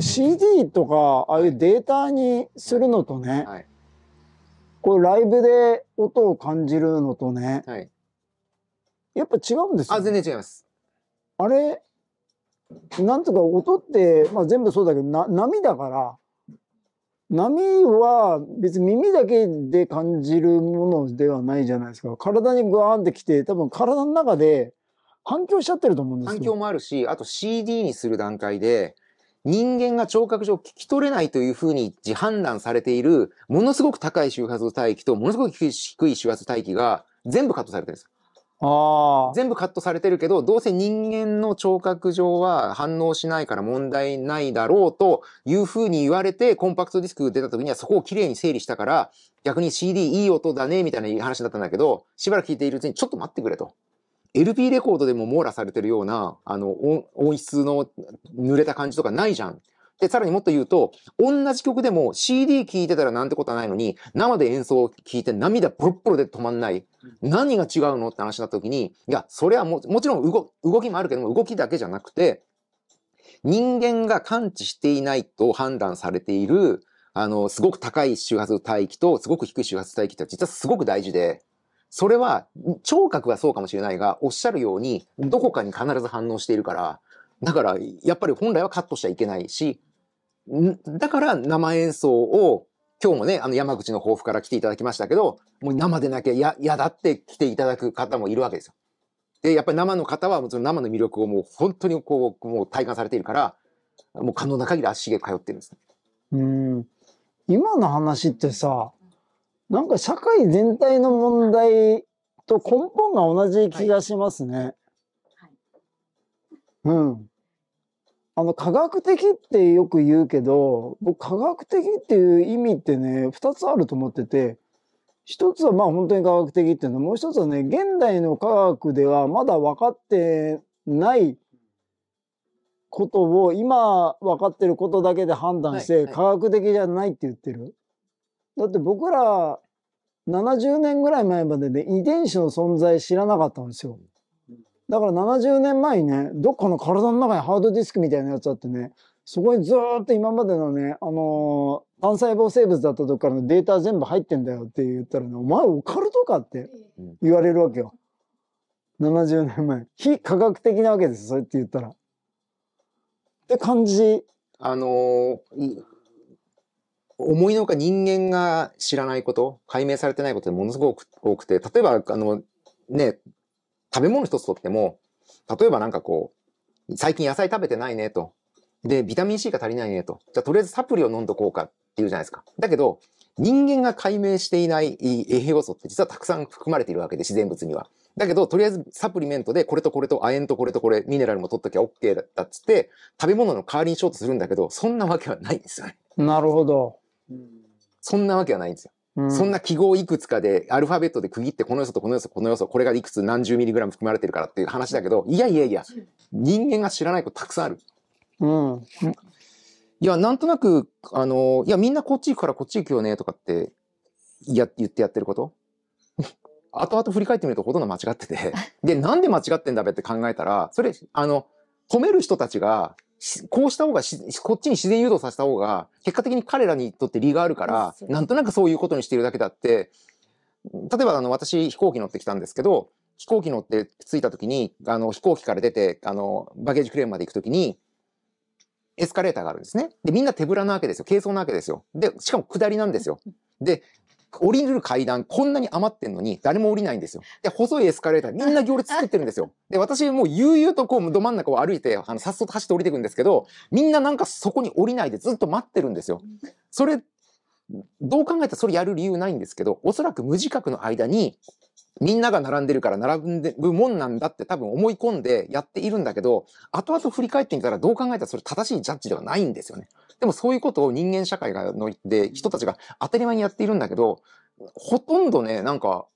CD とか、ああいうデータにするのとね、はい、これライブで音を感じるのとね、はい、やっぱ違うんですよ、あ、全然違います。あれ、なんとか音って、まあ全部そうだけど、な波だから、波は別に耳だけで感じるものではないじゃないですか。体にグワーンってきて、多分体の中で反響しちゃってると思うんですよ。反響もあるし、あと CD にする段階で、人間が聴覚上聞き取れないというふうに判断されている、ものすごく高い周波数帯域と、ものすごく低い周波数帯域が全部カットされてるんですよ。あ全部カットされてるけど、どうせ人間の聴覚上は反応しないから問題ないだろうというふうに言われて、コンパクトディスク出た時にはそこをきれいに整理したから、逆に CD いい音だね、みたいな話だったんだけど、しばらく聞いているうちにちょっと待ってくれと。LP レコードでも網羅されてるような、あの、音質の濡れた感じとかないじゃん。で、さらにもっと言うと、同じ曲でも CD 聴いてたらなんてことはないのに、生で演奏を聴いて涙ポロポロで止まんない。何が違うのって話になった時に、いや、それはも、もちろん動動きもあるけども、動きだけじゃなくて、人間が感知していないと判断されている、あの、すごく高い周波数帯域と、すごく低い周波数帯域って実はすごく大事で、それは、聴覚はそうかもしれないが、おっしゃるように、どこかに必ず反応しているから、だから、やっぱり本来はカットしちゃいけないし、だから生演奏を、今日もね、あの山口の抱負から来ていただきましたけど、もう生でなきゃ嫌だって来ていただく方もいるわけですよ。で、やっぱり生の方は、その生の魅力をもう本当にこう、もう体感されているから、もう可能な限り足毛通ってるんですね。うん。今の話ってさ、なんか社会全体の問題と根本が同じ気がしますね。はいはい、うん。あの、科学的ってよく言うけど、僕科学的っていう意味ってね、二つあると思ってて、一つはまあ本当に科学的っていうのもう一つはね、現代の科学ではまだ分かってないことを今分かってることだけで判断して、科学的じゃないって言ってる。だって僕ら70年ぐらい前までで遺伝子の存在知らなかったんですよ。だから70年前にね、どっかの体の中にハードディスクみたいなやつあってね、そこにずっと今までのね、あのー、単細胞生物だったとこからのデータ全部入ってんだよって言ったらね、お前オカルトかって言われるわけよ。70年前。非科学的なわけです、そうやって言ったら。って感じ。あのー思いのほか人間が知らないこと、解明されてないことでものすごく多くて、例えば、あの、ね、食べ物一つとっても、例えばなんかこう、最近野菜食べてないねと。で、ビタミン C が足りないねと。じゃあ、とりあえずサプリを飲んどこうかっていうじゃないですか。だけど、人間が解明していない栄養素って実はたくさん含まれているわけで、自然物には。だけど、とりあえずサプリメントでこれとこれと亜鉛とこれとこれ、ミネラルも取っときゃ OK だったっつって、食べ物の代わりにしようとするんだけど、そんなわけはないんですよね。なるほど。そんなわけはないんですよ。そんな記号いくつかで、アルファベットで区切って、この要素とこの要素、この要素、これがいくつ何十ミリグラム含まれてるからっていう話だけど、いやいやいや、人間が知らないことたくさんある。うん。いや、なんとなく、あの、いや、みんなこっち行くからこっち行くよね、とかって、いや、言ってやってること 後々振り返ってみるとほとんど間違ってて。で、なんで間違ってんだべって考えたら、それ、あの、褒める人たちがこうした方がこっちに自然誘導させた方が、結果的に彼らにとって利があるから、なんとなくそういうことにしているだけだって、例えばあの、私飛行機乗ってきたんですけど、飛行機乗って着いた時に、あの、飛行機から出て、あの、バゲージクレーンまで行く時に、エスカレーターがあるんですね。で、みんな手ぶらなわけですよ。軽装なわけですよ。で、しかも下りなんですよ。で、降りる階段こんなに余ってんのに、誰も降りないんですよ。で、細いエスカレーターみんな行列作ってるんですよ。で、私もう悠々とこう、ど真ん中を歩いて、あの、さっそと走って降りていくんですけど、みんななんかそこに降りないでずっと待ってるんですよ。それ、どう考えたらそれやる理由ないんですけど、おそらく無自覚の間に、みんなが並んでるから並ぶもんなんだって多分思い込んでやっているんだけど、後々振り返ってみたらどう考えたらそれ正しいジャッジではないんですよね。でもそういうことを人間社会がので人たちが当たり前にやっているんだけど、ほとんどね、なんか、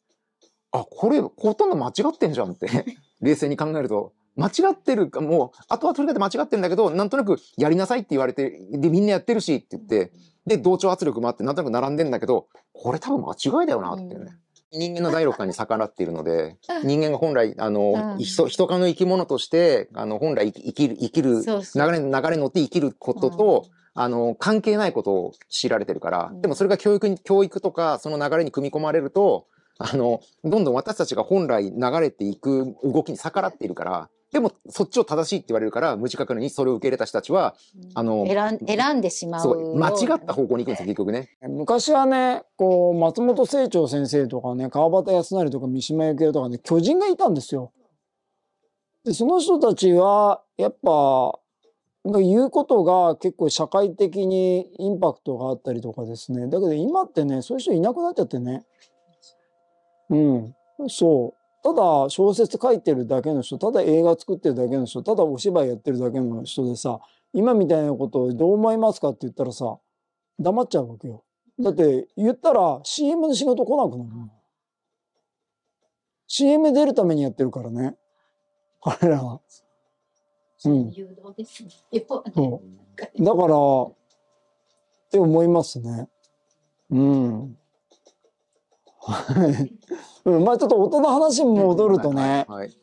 あ、これほとんど間違ってんじゃんって 冷静に考えると。間違ってるか、もう、後は振り返って間違ってるんだけど、なんとなくやりなさいって言われて、で、みんなやってるしって言って、で、同調圧力もあって、なんとなく並んでんだけど、これ多分間違いだよなってね。うん人間の第六感に逆らっているので、人間が本来、あの、人、人科の生き物として、あの、本来生きる、生きる、流れ、流れ乗って生きることと、あの、関係ないことを知られてるから、でもそれが教育に、教育とか、その流れに組み込まれると、あの、どんどん私たちが本来流れていく動きに逆らっているから、でも、そっちを正しいって言われるから、無自覚にそれを受け入れた人たちは、あの、選ん選んでしまう間違った方向に行くんですよ、結局ね。昔はね、こう、松本清張先生とかね、川端康成とか三島由紀夫とかね、巨人がいたんですよ。で、その人たちは、やっぱ、言うことが結構社会的にインパクトがあったりとかですね。だけど今ってね、そういう人いなくなっちゃってね。うん。そう。ただ小説書いてるだけの人、ただ映画作ってるだけの人、ただお芝居やってるだけの人でさ、今みたいなことをどう思いますかって言ったらさ、黙っちゃうわけよ。だって言ったら CM の仕事来なくなる。CM 出るためにやってるからね。彼らは。うん。誘導ですだから、って思いますね。うん。はい。うん、まあちょっと音の話に戻るとね、はいはいはい、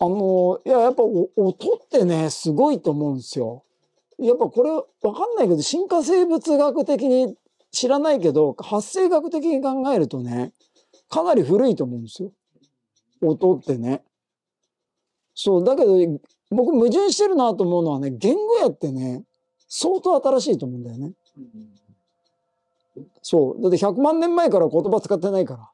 あの、いや、やっぱ音ってね、すごいと思うんですよ。やっぱこれ、わかんないけど、進化生物学的に知らないけど、発生学的に考えるとね、かなり古いと思うんですよ。音ってね。そう、だけど、僕矛盾してるなと思うのはね、言語やってね、相当新しいと思うんだよね。そう。だって100万年前から言葉使ってないから。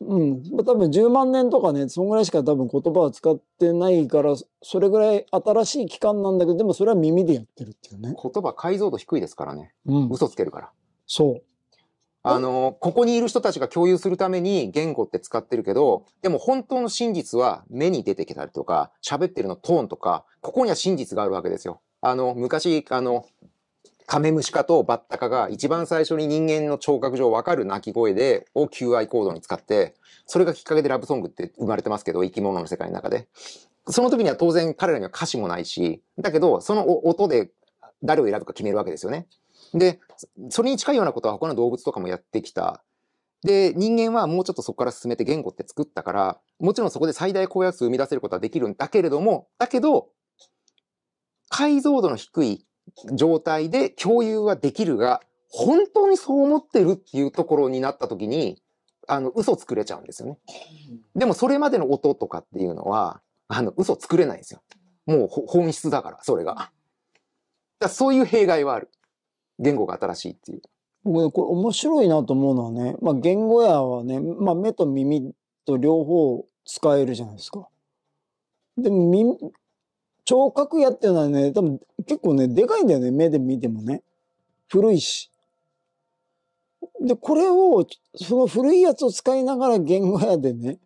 うん。多分10万年とかね、そんぐらいしか多分言葉は使ってないから、それぐらい新しい期間なんだけど、でもそれは耳でやってるっていうね。言葉解像度低いですからね。うん。嘘つけるから。そう。あの、ここにいる人たちが共有するために言語って使ってるけど、でも本当の真実は目に出てきたりとか、喋ってるのトーンとか、ここには真実があるわけですよ。あの、昔、あの、カメムシ科とバッタ科が一番最初に人間の聴覚上わかる鳴き声で、を求愛行動に使って、それがきっかけでラブソングって生まれてますけど、生き物の世界の中で。その時には当然彼らには歌詞もないし、だけど、その音で誰を選ぶか決めるわけですよね。で、それに近いようなことは他の動物とかもやってきた。で、人間はもうちょっとそこから進めて言語って作ったから、もちろんそこで最大公約数を生み出せることはできるんだけれども、だけど、解像度の低い状態で共有はできるが、本当にそう思ってるっていうところになった時に、あの、嘘作れちゃうんですよね。でもそれまでの音とかっていうのは、あの、嘘作れないんですよ。もう本質だから、それが。だそういう弊害はある。言語が新しいっていう。僕、これ面白いなと思うのはね、まあ言語やはね、まあ目と耳と両方使えるじゃないですか。でも、聴覚野っていうのはね、多分結構ね、でかいんだよね、目で見てもね。古いし。で、これを、その古いやつを使いながら言語やでね、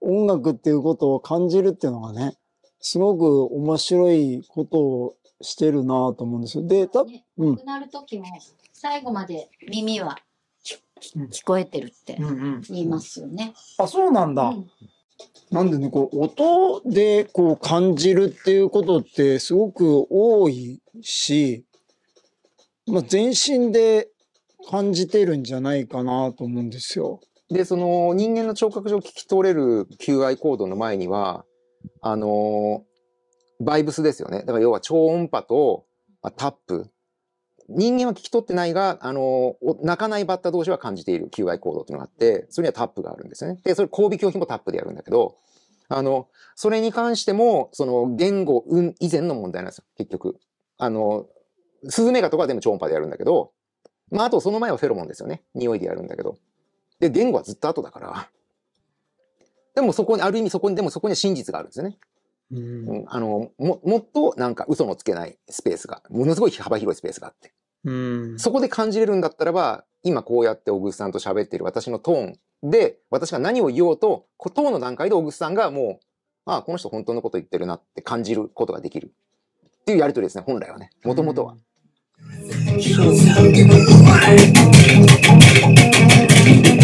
音楽っていうことを感じるっていうのがね、すごく面白いことをしてるなと思うんですよ。で、た、うん。くなる時も、最後まで耳は聞こえてるって言いますよね。うんうん、あ、そうなんだ。うんなんでね、こう、音でこう感じるっていうことってすごく多いし、まあ、全身で感じてるんじゃないかなと思うんですよ。で、その人間の聴覚上聞き取れる求愛行動の前には、あのー、バイブスですよね。だから要は超音波と、まあ、タップ人間は聞き取ってないが、あの、泣かないバッタ同士は感じている QI コードっていうのがあって、それにはタップがあるんですね。で、それ、交尾拒否もタップでやるんだけど、あの、それに関しても、その、言語、うん以前の問題なんですよ、結局。あの、スズメガとかでも超音波でやるんだけど、まあ、あとその前はフェロモンですよね。匂いでやるんだけど。で、言語はずっと後だから。でもそこに、ある意味そこに、でもそこには真実があるんですよね。うん、あのももっとなんか嘘のつけないスペースがものすごい幅広いスペースがあってうん、そこで感じれるんだったらば、今こうやって小栗さんと喋っている私のトーンで、私が何を言おうと、トーンの段階で小楠さんがもう、ああ、この人本当のこと言ってるなって感じることができる。っていうやりとりですね、本来はね。もともとは。うん